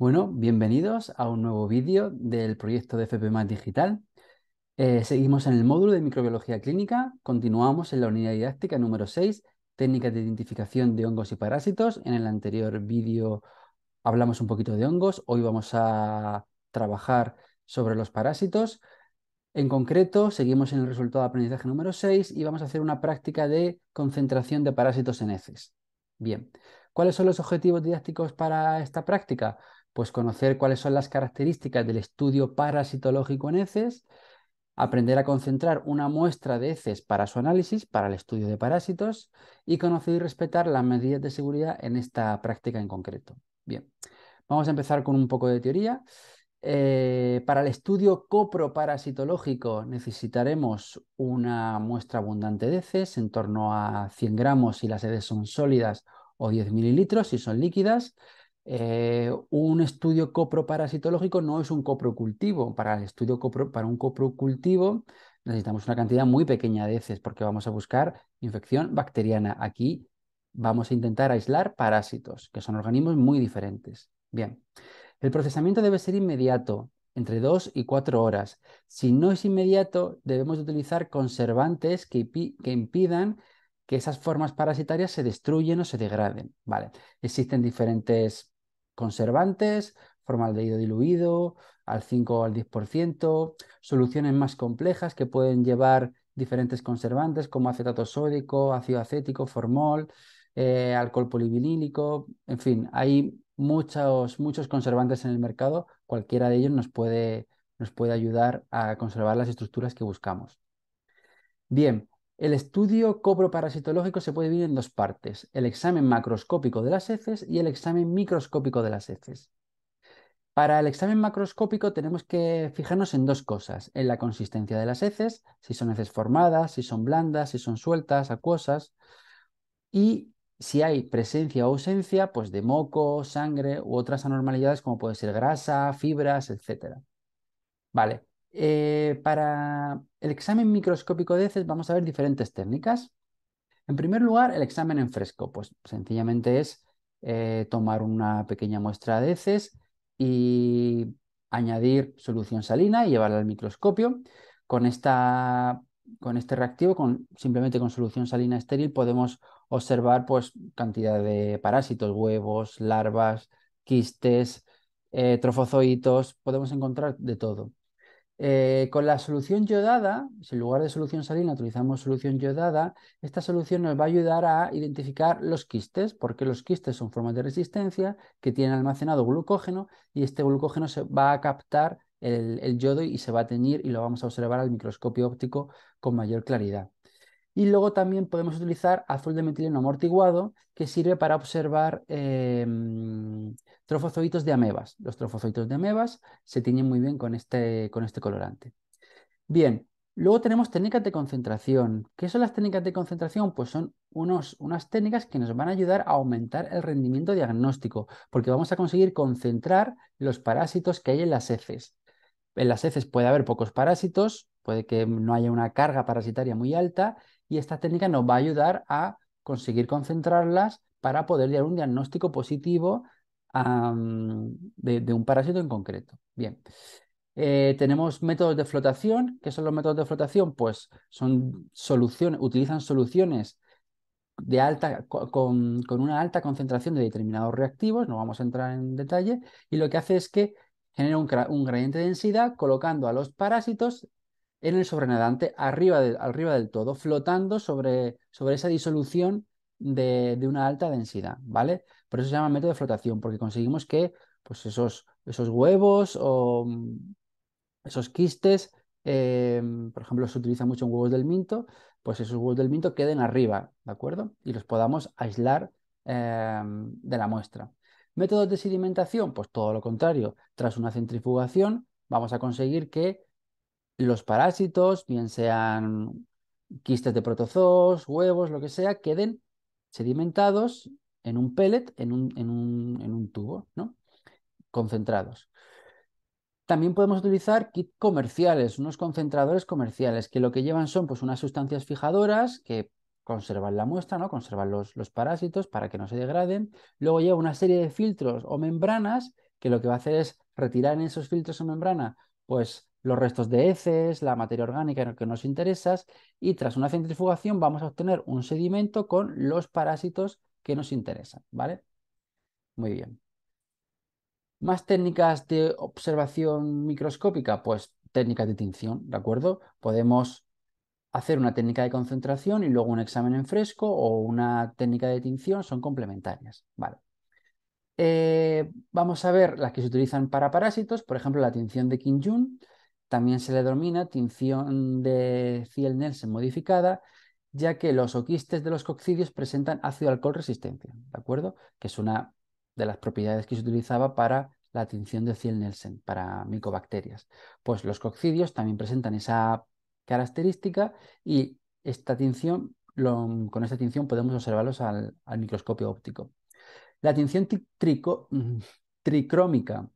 Bueno, bienvenidos a un nuevo vídeo del proyecto de FPMAT Digital. Eh, seguimos en el módulo de microbiología clínica, continuamos en la unidad didáctica número 6, técnicas de identificación de hongos y parásitos. En el anterior vídeo hablamos un poquito de hongos, hoy vamos a trabajar sobre los parásitos. En concreto, seguimos en el resultado de aprendizaje número 6 y vamos a hacer una práctica de concentración de parásitos en heces. Bien, ¿cuáles son los objetivos didácticos para esta práctica? Pues conocer cuáles son las características del estudio parasitológico en heces, aprender a concentrar una muestra de heces para su análisis, para el estudio de parásitos, y conocer y respetar las medidas de seguridad en esta práctica en concreto. Bien, vamos a empezar con un poco de teoría. Eh, para el estudio coproparasitológico necesitaremos una muestra abundante de heces, en torno a 100 gramos si las heces son sólidas o 10 mililitros si son líquidas. Eh, un estudio coproparasitológico no es un coprocultivo. Para, el estudio copro, para un coprocultivo necesitamos una cantidad muy pequeña de heces porque vamos a buscar infección bacteriana. Aquí vamos a intentar aislar parásitos, que son organismos muy diferentes. Bien, el procesamiento debe ser inmediato, entre dos y cuatro horas. Si no es inmediato, debemos utilizar conservantes que, impidan que esas formas parasitarias se destruyan o se degraden. Vale. Existen diferentes conservantes, formaldehído diluido al 5 o al 10%, soluciones más complejas que pueden llevar diferentes conservantes como acetato sódico, ácido acético, formol, eh, alcohol polivinílico, en fin, hay muchos, muchos conservantes en el mercado, cualquiera de ellos nos puede, nos puede ayudar a conservar las estructuras que buscamos. Bien, el estudio coproparasitológico se puede dividir en dos partes, el examen macroscópico de las heces y el examen microscópico de las heces. Para el examen macroscópico tenemos que fijarnos en dos cosas, en la consistencia de las heces, si son heces formadas, si son blandas, si son sueltas, acuosas, y si hay presencia o ausencia pues de moco, sangre u otras anormalidades como puede ser grasa, fibras, etc. Vale, eh, para el examen microscópico de heces vamos a ver diferentes técnicas. En primer lugar, el examen en fresco. Pues sencillamente es eh, tomar una pequeña muestra de heces y añadir solución salina y llevarla al microscopio. Con, esta, con este reactivo, con, simplemente con solución salina estéril, podemos observar pues, cantidad de parásitos, huevos, larvas, quistes, eh, trofozoitos, podemos encontrar de todo. Eh, con la solución yodada, si en lugar de solución salina utilizamos solución yodada, esta solución nos va a ayudar a identificar los quistes, porque los quistes son formas de resistencia que tienen almacenado glucógeno y este glucógeno se va a captar el yodo y se va a teñir y lo vamos a observar al microscopio óptico con mayor claridad. Y luego también podemos utilizar azul de metileno amortiguado, que sirve para observar em, trofozoitos de amebas. Los trofozoitos de amebas se tiñen muy bien con este, con este colorante. Bien, luego tenemos técnicas de concentración. ¿Qué son las técnicas de concentración? Pues son unos, unas técnicas que nos van a ayudar a aumentar el rendimiento diagnóstico, porque vamos a conseguir concentrar los parásitos que hay en las heces. En las heces puede haber pocos parásitos, puede que no haya una carga parasitaria muy alta y esta técnica nos va a ayudar a conseguir concentrarlas para poder dar un diagnóstico positivo de, un parásito en concreto. Bien. Eh, tenemos métodos de flotación. ¿Qué son los métodos de flotación? Pues son soluciones, utilizan soluciones de alta, con, una alta concentración de determinados reactivos, no vamos a entrar en detalle, y lo que hace es que genera un gradiente de densidad colocando a los parásitos en el sobrenadante, arriba, del todo, flotando sobre, sobre esa disolución de, una alta densidad, ¿vale? Por eso se llama método de flotación, porque conseguimos que pues esos, esos huevos o mm, esos quistes, em, por ejemplo, se utiliza mucho en huevos del minto, pues esos huevos del minto queden arriba, ¿de acuerdo? Y los podamos aislar em, de la muestra. Métodos de sedimentación, pues todo lo contrario, tras una centrifugación vamos a conseguir que los parásitos, bien sean quistes de protozoos, huevos, lo que sea, queden sedimentados en un pellet, en un, en un, tubo, ¿no? concentrados. También podemos utilizar kits comerciales, unos concentradores comerciales, que lo que llevan son pues, unas sustancias fijadoras que conservan la muestra, ¿no? conservan los, los parásitos para que no se degraden. Luego lleva una serie de filtros o membranas que lo que va a hacer es retirar en esos filtros o membrana pues, los restos de heces, la materia orgánica en la que nos interesas, y tras una centrifugación vamos a obtener un sedimento con los parásitos que nos interesan, ¿vale? Muy bien. Más técnicas de observación microscópica, pues técnicas de tinción, ¿de acuerdo? Podemos hacer una técnica de concentración y luego un examen en fresco o una técnica de tinción, son complementarias, ¿vale? Eh, vamos a ver las que se utilizan para parásitos, por ejemplo, la tinción de Jun. También se le denomina tinción de Ciel-Nelson modificada, ya que los oquistes de los coccidios presentan ácido alcohol resistencia, ¿de acuerdo? Que es una de las propiedades que se utilizaba para la tinción de Ciel-Nelson, para micobacterias. Pues los coccidios también presentan esa característica y esta tinción, con esta tinción podemos observarlos al, microscopio óptico. La tinción mm, tricrómica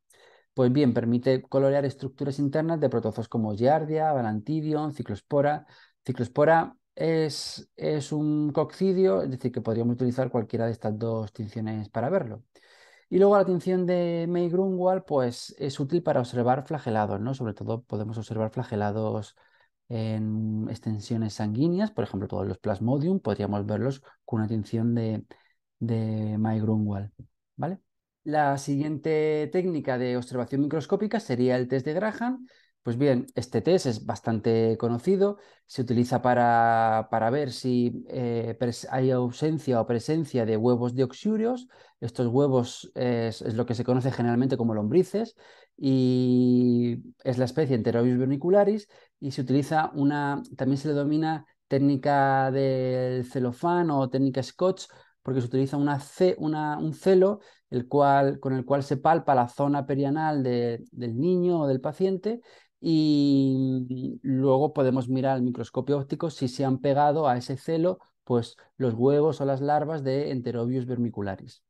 pues bien, permite colorear estructuras internas de protozoos como Giardia, Valantidium, Ciclospora. Ciclospora es, es un coccidio, es decir, que podríamos utilizar cualquiera de estas dos tinciones para verlo. Y luego la tinción de May Grunwald pues, es útil para observar flagelados, ¿no? Sobre todo podemos observar flagelados en extensiones sanguíneas, por ejemplo, todos los plasmodium, podríamos verlos con una tinción de, de May ¿vale? La siguiente técnica de observación microscópica sería el test de Graham. Pues bien, este test es bastante conocido, se utiliza para, ver si eh, hay ausencia o presencia de huevos dioxurios. Estos huevos es, lo que se conoce generalmente como lombrices y es la especie Enterobius vernicularis y se utiliza una, también se le domina técnica del celofán o técnica Scotch porque se utiliza un celo con el cual se palpa la zona perianal del niño o del paciente y luego podemos mirar al microscopio óptico si se han pegado a ese celo pues, los huevos o las larvas de Enterobius vermicularis.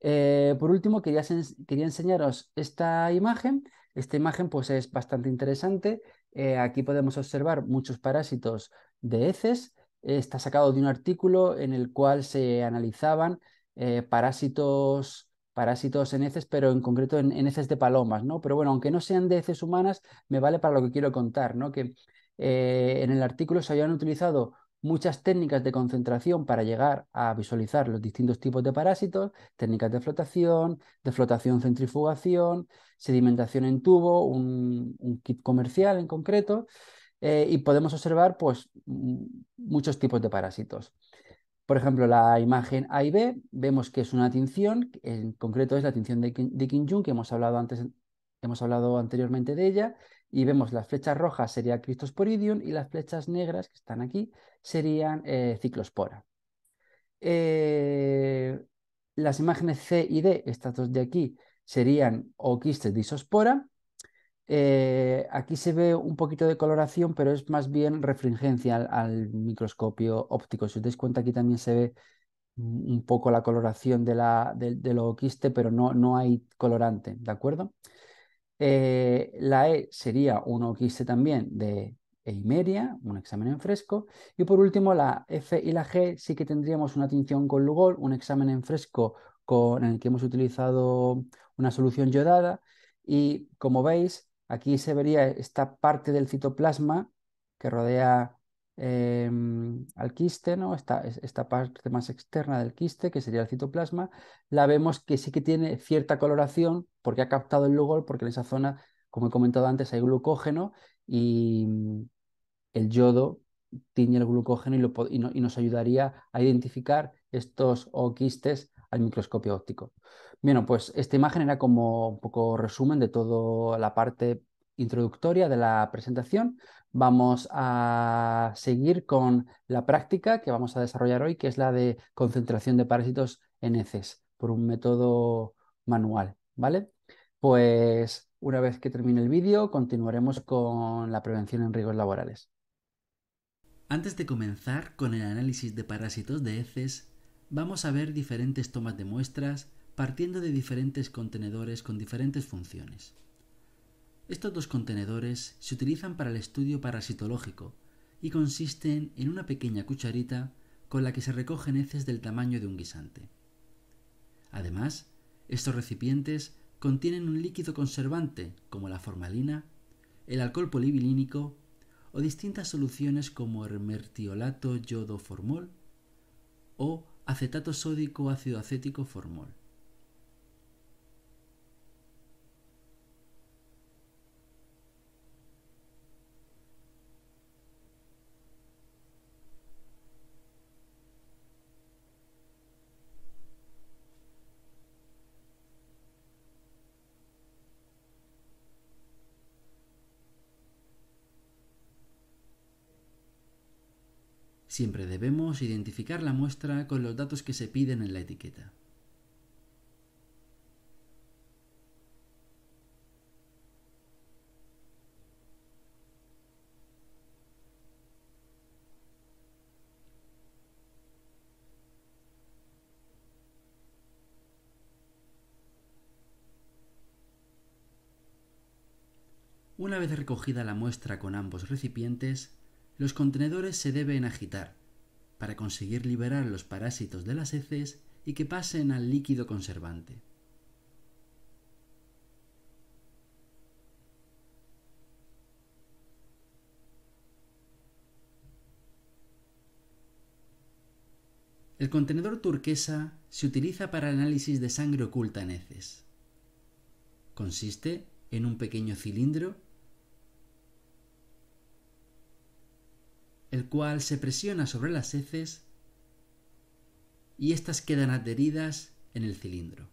Eh, por último, quería, enseñaros esta imagen. Esta imagen pues, es bastante interesante. Eh, aquí podemos observar muchos parásitos de heces está sacado de un artículo en el cual se analizaban eh, parásitos, parásitos en heces, pero en concreto en, heces de palomas, ¿no? Pero bueno, aunque no sean de heces humanas, me vale para lo que quiero contar, ¿no? Que eh, en el artículo se habían utilizado muchas técnicas de concentración para llegar a visualizar los distintos tipos de parásitos, técnicas de flotación, de flotación-centrifugación, sedimentación en tubo, un kit comercial en concreto, eh, y podemos observar pues, mm, muchos tipos de parásitos. Por ejemplo, la imagen A y B, vemos que es una tinción, en concreto es la tinción de, de Kim que hemos hablado, antes, hemos hablado anteriormente de ella, y vemos las flechas rojas serían Cristosporidium y las flechas negras que están aquí serían eh, Ciclospora. Eh, las imágenes C y D, estas dos de aquí, serían o disospora eh, aquí se ve un poquito de coloración, pero es más bien refringencia al, microscopio óptico. Si os dais cuenta, aquí también se ve un poco la coloración de la, del de quiste, pero no, no, hay colorante, ¿de acuerdo? Eh, la E sería un oquiste también de eimeria, un examen en fresco. Y por último, la F y la G sí que tendríamos una tinción con Lugol, un examen en fresco con, el que hemos utilizado una solución yodada. Y como veis, Aquí se vería esta parte del citoplasma que rodea em, al quiste, Esta, esta, parte más externa del quiste, que sería el citoplasma, la vemos que sí que tiene cierta coloración porque ha captado el lugol, porque en esa zona, como he comentado antes, hay glucógeno y mm, el yodo tiñe el glucógeno y, y nos ayudaría a identificar estos o quistes al microscopio óptico. Bueno, pues esta imagen era como un poco resumen de toda la parte introductoria de la presentación. Vamos a seguir con la práctica que vamos a desarrollar hoy, que es la de concentración de parásitos en heces por un método manual, ¿vale? Pues una vez que termine el vídeo, continuaremos con la prevención en riesgos laborales. Antes de comenzar con el análisis de parásitos de heces, Vamos a ver diferentes tomas de muestras partiendo de diferentes contenedores con diferentes funciones. Estos dos contenedores se utilizan para el estudio parasitológico y consisten en una pequeña cucharita con la que se recogen heces del tamaño de un guisante. Además, estos recipientes contienen un líquido conservante como la formalina, el alcohol polivilínico o distintas soluciones como el mertiolato yodoformol o acetato sódico ácido acético formol. Siempre debemos identificar la muestra con los datos que se piden en la etiqueta. Una vez recogida la muestra con ambos recipientes, los contenedores se deben agitar para conseguir liberar los parásitos de las heces y que pasen al líquido conservante. El contenedor turquesa se utiliza para análisis de sangre oculta en heces. Consiste en un pequeño cilindro el cual se presiona sobre las heces y éstas quedan adheridas en el cilindro.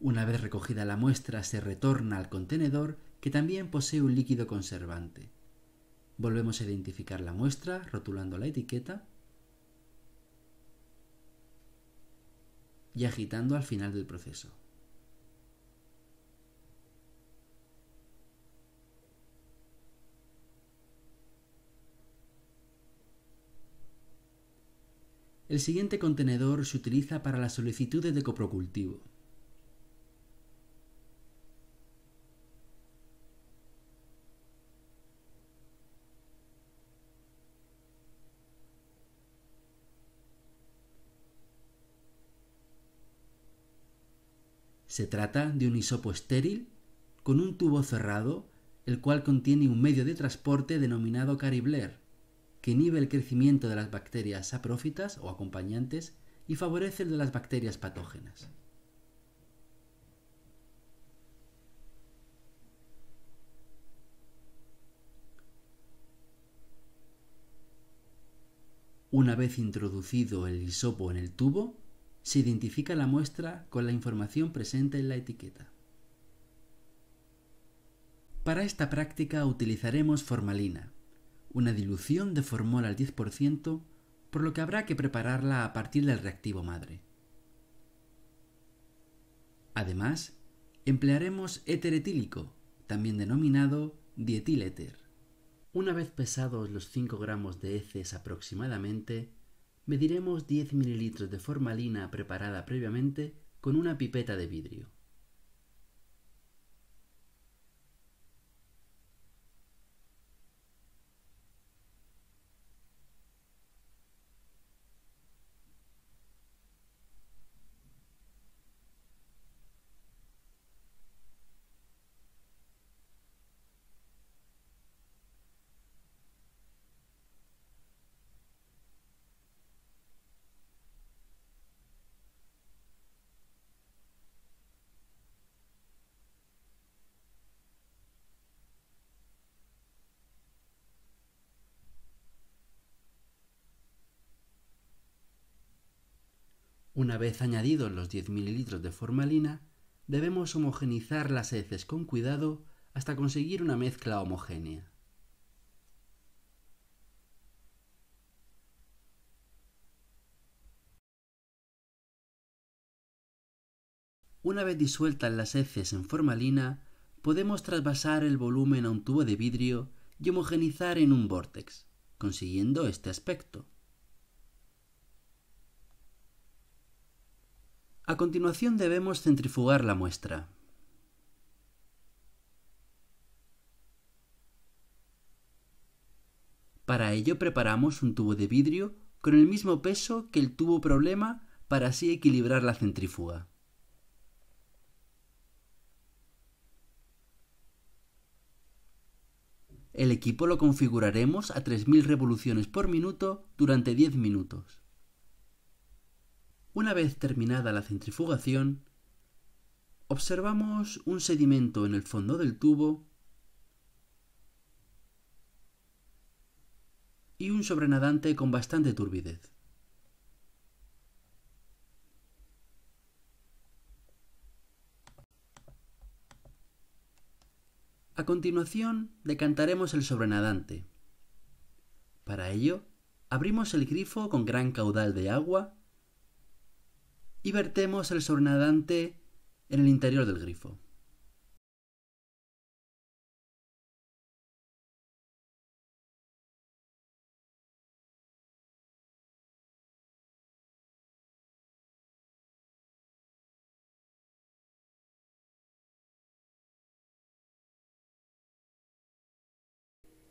Una vez recogida la muestra se retorna al contenedor que también posee un líquido conservante. Volvemos a identificar la muestra rotulando la etiqueta y agitando al final del proceso. El siguiente contenedor se utiliza para las solicitudes de coprocultivo. Se trata de un hisopo estéril con un tubo cerrado, el cual contiene un medio de transporte denominado caribler, que inhibe el crecimiento de las bacterias saprófitas o acompañantes y favorece el de las bacterias patógenas. Una vez introducido el hisopo en el tubo, se identifica la muestra con la información presente en la etiqueta. Para esta práctica utilizaremos formalina, una dilución de formol al 10%, por lo que habrá que prepararla a partir del reactivo madre. Además, emplearemos éter etílico, también denominado dietiléter. Una vez pesados los 5 gramos de heces aproximadamente, Mediremos 10 ml de formalina preparada previamente con una pipeta de vidrio. Una vez añadidos los 10 mililitros de formalina, debemos homogenizar las heces con cuidado hasta conseguir una mezcla homogénea. Una vez disueltas las heces en formalina, podemos trasvasar el volumen a un tubo de vidrio y homogenizar en un vórtex, consiguiendo este aspecto. A continuación debemos centrifugar la muestra. Para ello preparamos un tubo de vidrio con el mismo peso que el tubo problema para así equilibrar la centrífuga. El equipo lo configuraremos a 3.000 revoluciones por minuto durante 10 minutos. Una vez terminada la centrifugación, observamos un sedimento en el fondo del tubo y un sobrenadante con bastante turbidez. A continuación, decantaremos el sobrenadante. Para ello, abrimos el grifo con gran caudal de agua y vertemos el sobrenadante en el interior del grifo.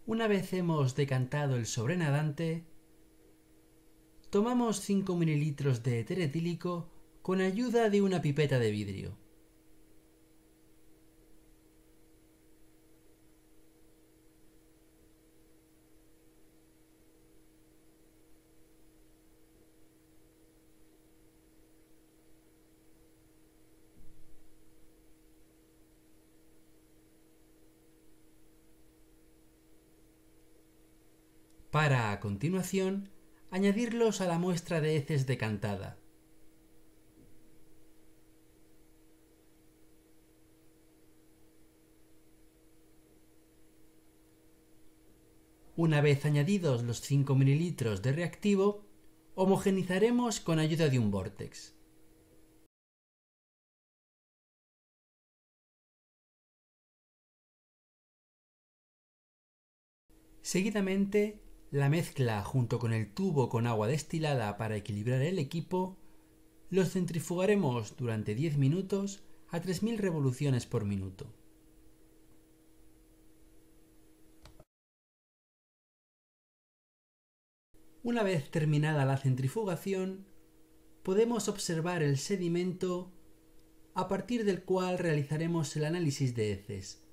Una vez hemos decantado el sobrenadante, tomamos 5 mililitros de teretílico con ayuda de una pipeta de vidrio. para a continuación añadirlos a la muestra de heces decantada. Una vez añadidos los 5 ml de reactivo, homogenizaremos con ayuda de un vortex. Seguidamente, la mezcla junto con el tubo con agua destilada para equilibrar el equipo, los centrifugaremos durante 10 minutos a 3.000 revoluciones por minuto. Una vez terminada la centrifugación, podemos observar el sedimento a partir del cual realizaremos el análisis de heces.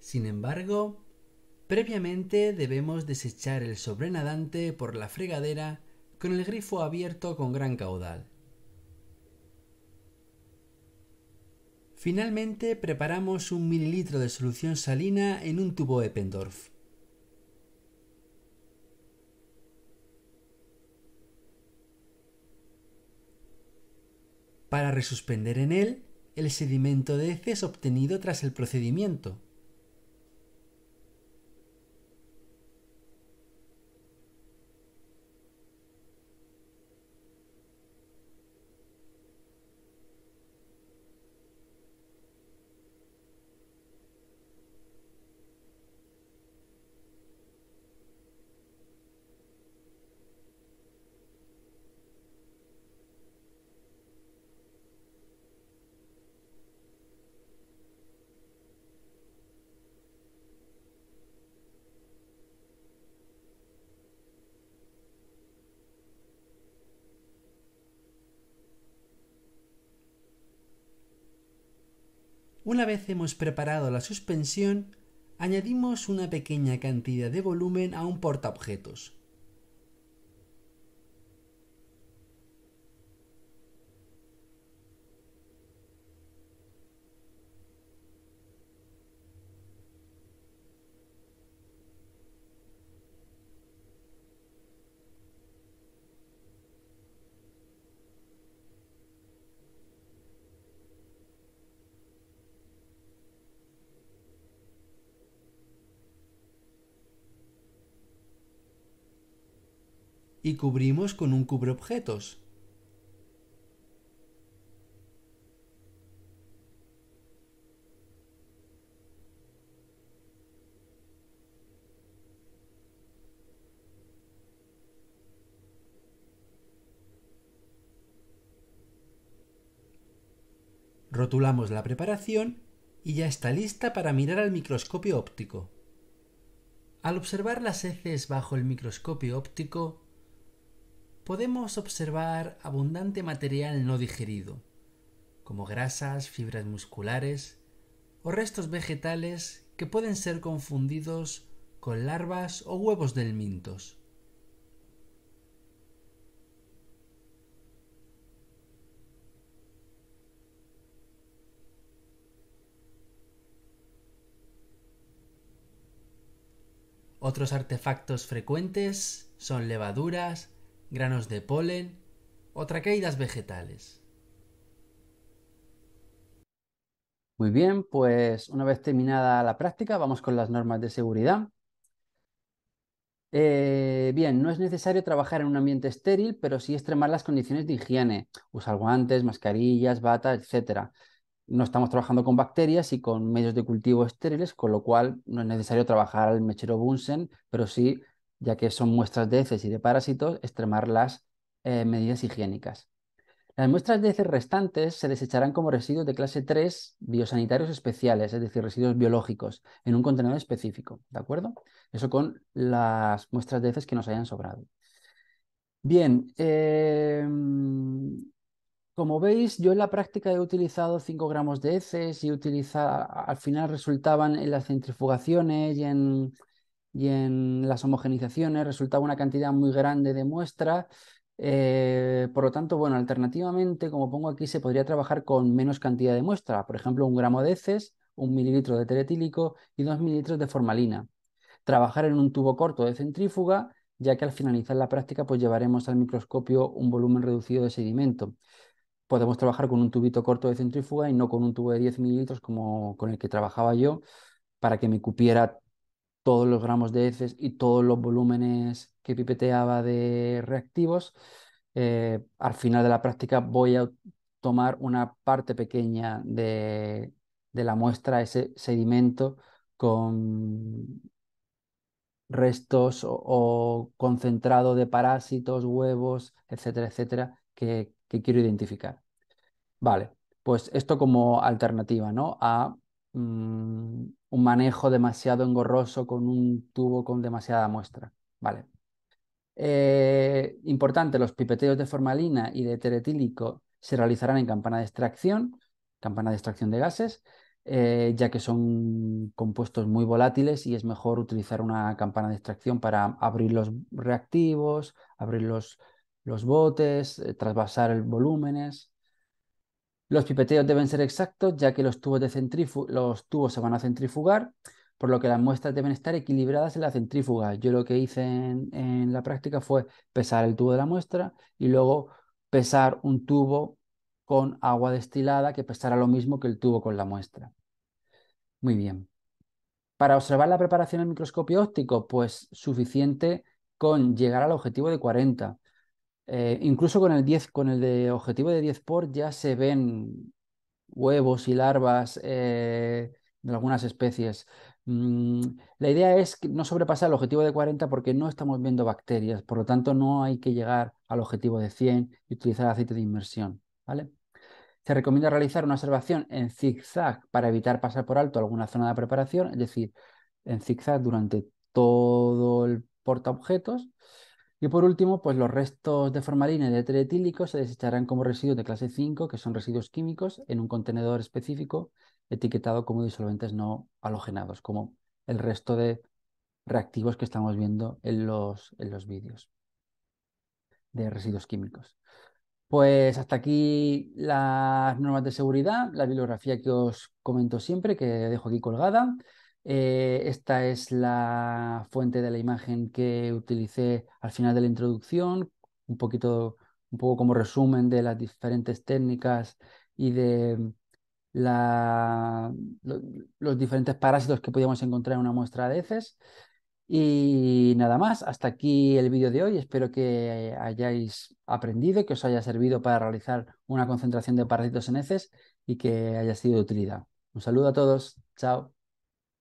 Sin embargo, previamente debemos desechar el sobrenadante por la fregadera con el grifo abierto con gran caudal. Finalmente preparamos un mililitro de solución salina en un tubo Eppendorf. Para resuspender en él el sedimento de heces obtenido tras el procedimiento. Una vez hemos preparado la suspensión, añadimos una pequeña cantidad de volumen a un portaobjetos. y cubrimos con un cubreobjetos. Rotulamos la preparación y ya está lista para mirar al microscopio óptico. Al observar las heces bajo el microscopio óptico, podemos observar abundante material no digerido, como grasas, fibras musculares o restos vegetales que pueden ser confundidos con larvas o huevos del mintos. Otros artefactos frecuentes son levaduras, granos de polen o traqueidas vegetales. Muy bien, pues una vez terminada la práctica, vamos con las normas de seguridad. Eh, bien, no es necesario trabajar en un ambiente estéril, pero sí extremar las condiciones de higiene, usar guantes, mascarillas, bata, etc. No estamos trabajando con bacterias y con medios de cultivo estériles, con lo cual no es necesario trabajar al mechero Bunsen, pero sí ya que son muestras de heces y de parásitos, extremar las eh, medidas higiénicas. Las muestras de heces restantes se desecharán como residuos de clase 3 biosanitarios especiales, es decir, residuos biológicos, en un contenedor específico, ¿de acuerdo? Eso con las muestras de heces que nos hayan sobrado. Bien, em, como veis, yo en la práctica he utilizado 5 gramos de heces y al final resultaban en las centrifugaciones y en, y en las homogenizaciones resultaba una cantidad muy grande de muestra eh, por lo tanto, bueno, alternativamente, como pongo aquí, se podría trabajar con menos cantidad de muestra por ejemplo, un gramo de heces, un mililitro de teretílico y dos mililitros de formalina. Trabajar en un tubo corto de centrífuga, ya que al finalizar la práctica, pues llevaremos al microscopio un volumen reducido de sedimento. Podemos trabajar con un tubito corto de centrífuga y no con un tubo de 10 mililitros como con el que trabajaba yo, para que me cupiera todos los gramos de heces y todos los volúmenes que pipeteaba de reactivos, eh, al final de la práctica voy a tomar una parte pequeña de, la muestra, ese sedimento, con restos o, concentrado de parásitos, huevos, etcétera, etcétera, que, que quiero identificar. Vale, pues esto como alternativa ¿no? a Mm, un manejo demasiado engorroso con un tubo con demasiada muestra. Vale. Eh, importante, los pipeteos de formalina y de teretílico se realizarán en campana de extracción, campana de extracción de gases, eh, ya que son compuestos muy volátiles y es mejor utilizar una campana de extracción para abrir los reactivos, abrir los, botes, eh, trasvasar el volúmenes. Los pipeteos deben ser exactos, ya que los tubos, de se van a centrifugar, por lo que las muestras deben estar equilibradas en la centrífuga. Yo lo que hice en, en la práctica fue pesar el tubo de la muestra y luego pesar un tubo con agua destilada que pesara lo mismo que el tubo con la muestra. Muy bien. Para observar la preparación en microscopio óptico, pues suficiente con llegar al objetivo de 40. Eh, incluso con el con el de objetivo de 10 por ya se ven huevos y larvas eh, de algunas especies. Mm, la idea es no sobrepasar el objetivo de 40 porque no estamos viendo bacterias, por lo tanto no hay que llegar al objetivo de 100 y utilizar aceite de inmersión. ¿vale? Se recomienda realizar una observación en zigzag para evitar pasar por alto alguna zona de preparación, es decir, en zigzag durante todo el portaobjetos y por último, pues los restos de formalina y de tetraetílico se desecharán como residuos de clase 5, que son residuos químicos, en un contenedor específico etiquetado como disolventes no halogenados, como el resto de reactivos que estamos viendo en los, en los vídeos de residuos químicos. Pues hasta aquí las normas de seguridad, la bibliografía que os comento siempre, que dejo aquí colgada. Eh, esta es la fuente de la imagen que utilicé al final de la introducción, un poquito, un poco como resumen de las diferentes técnicas y de los diferentes parásitos que podíamos encontrar en una muestra de heces. Y nada más, hasta aquí el vídeo de hoy. Espero que hayáis aprendido, que os haya servido para realizar una concentración de parásitos en heces y que haya sido de utilidad. Un saludo a todos. Chao.